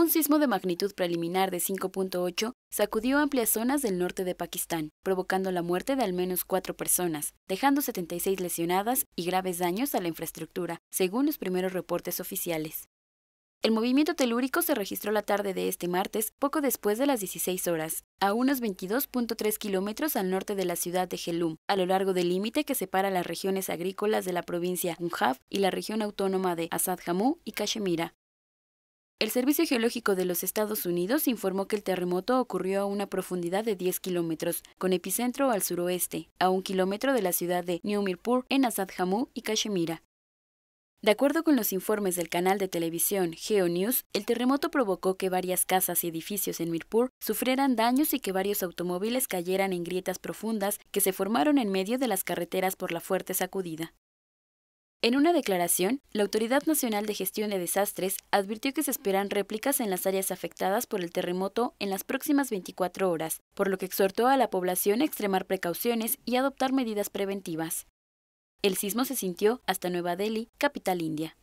Un sismo de magnitud preliminar de 5.8 sacudió amplias zonas del norte de Pakistán, provocando la muerte de al menos cuatro personas, dejando 76 lesionadas y graves daños a la infraestructura, según los primeros reportes oficiales. El movimiento telúrico se registró la tarde de este martes, poco después de las 16 horas, a unos 22.3 kilómetros al norte de la ciudad de Helum, a lo largo del límite que separa las regiones agrícolas de la provincia Punjab y la región autónoma de Azad Jammu y Cachemira. El Servicio Geológico de los Estados Unidos informó que el terremoto ocurrió a una profundidad de 10 kilómetros, con epicentro al suroeste, a un kilómetro de la ciudad de New Mirpur, en Azad Jammu y Cachemira. De acuerdo con los informes del canal de televisión GeoNews, el terremoto provocó que varias casas y edificios en Mirpur sufrieran daños y que varios automóviles cayeran en grietas profundas que se formaron en medio de las carreteras por la fuerte sacudida. En una declaración, la Autoridad Nacional de Gestión de Desastres advirtió que se esperan réplicas en las áreas afectadas por el terremoto en las próximas 24 horas, por lo que exhortó a la población a extremar precauciones y adoptar medidas preventivas. El sismo se sintió hasta Nueva Delhi, capital india.